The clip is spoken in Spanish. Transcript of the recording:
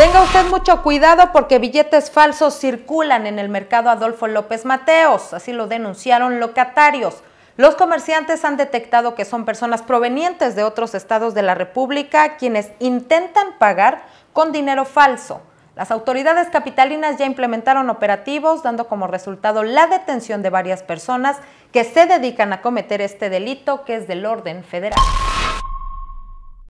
Tenga usted mucho cuidado porque billetes falsos circulan en el mercado Adolfo López Mateos, así lo denunciaron locatarios. Los comerciantes han detectado que son personas provenientes de otros estados de la República quienes intentan pagar con dinero falso. Las autoridades capitalinas ya implementaron operativos dando como resultado la detención de varias personas que se dedican a cometer este delito que es del orden federal.